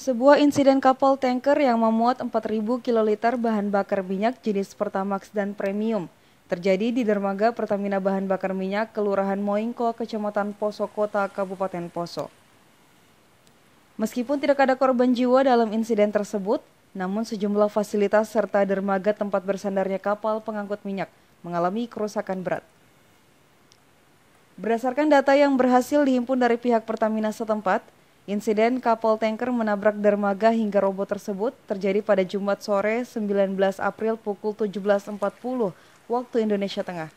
Sebuah insiden kapal tanker yang memuat 4.000 kiloliter bahan bakar minyak jenis Pertamax dan Premium terjadi di dermaga Pertamina Bahan Bakar Minyak Kelurahan Moingko, Kecamatan Poso Kota, Kabupaten Poso. Meskipun tidak ada korban jiwa dalam insiden tersebut, namun sejumlah fasilitas serta dermaga tempat bersandarnya kapal pengangkut minyak mengalami kerusakan berat. Berdasarkan data yang berhasil dihimpun dari pihak Pertamina setempat, Insiden kapal tanker menabrak dermaga hingga robot tersebut terjadi pada Jumat sore 19 April pukul 17.40 waktu Indonesia Tengah.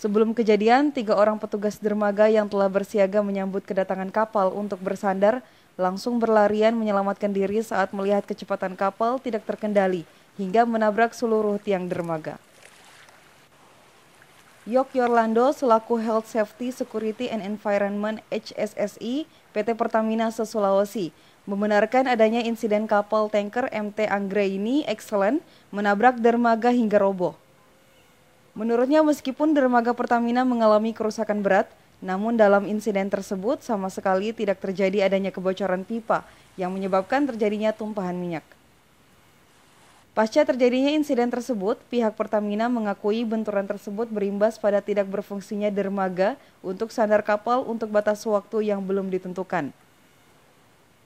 Sebelum kejadian, tiga orang petugas dermaga yang telah bersiaga menyambut kedatangan kapal untuk bersandar langsung berlarian menyelamatkan diri saat melihat kecepatan kapal tidak terkendali hingga menabrak seluruh tiang dermaga. Yok Yorlando selaku Health Safety Security and Environment HSSI PT Pertamina Sesulawesi membenarkan adanya insiden kapal tanker MT Anggrek ini excellent menabrak dermaga hingga roboh. Menurutnya meskipun dermaga Pertamina mengalami kerusakan berat, namun dalam insiden tersebut sama sekali tidak terjadi adanya kebocoran pipa yang menyebabkan terjadinya tumpahan minyak. Pasca terjadinya insiden tersebut, pihak Pertamina mengakui benturan tersebut berimbas pada tidak berfungsinya dermaga untuk sandar kapal untuk batas waktu yang belum ditentukan.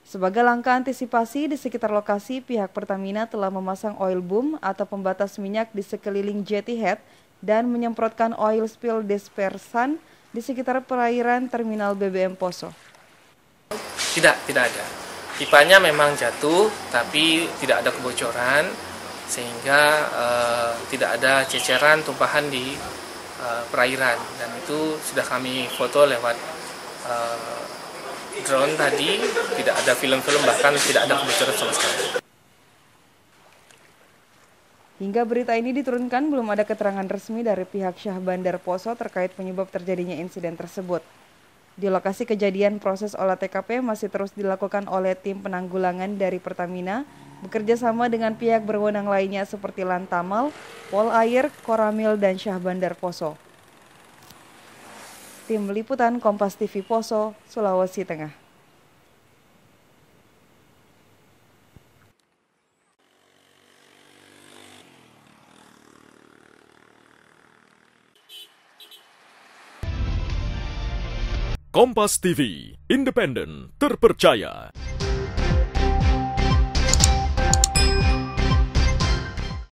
Sebagai langkah antisipasi di sekitar lokasi, pihak Pertamina telah memasang oil boom atau pembatas minyak di sekeliling jetty head dan menyemprotkan oil spill dispersan di sekitar perairan terminal BBM Poso. Tidak, tidak ada. Pipanya memang jatuh, tapi tidak ada kebocoran sehingga uh, tidak ada ceceran tumpahan di uh, perairan dan itu sudah kami foto lewat uh, drone tadi tidak ada film-film bahkan tidak ada kebocoran sama sekali. Hingga berita ini diturunkan belum ada keterangan resmi dari pihak Syah Bandar Poso terkait penyebab terjadinya insiden tersebut. Di lokasi kejadian proses olah TKP masih terus dilakukan oleh tim penanggulangan dari Pertamina bekerja sama dengan pihak berwenang lainnya seperti Lantamal, Polair, Koramil, dan Syah Bandar Poso. Tim Liputan Kompas TV Poso, Sulawesi Tengah. Kompas TV, independen, terpercaya.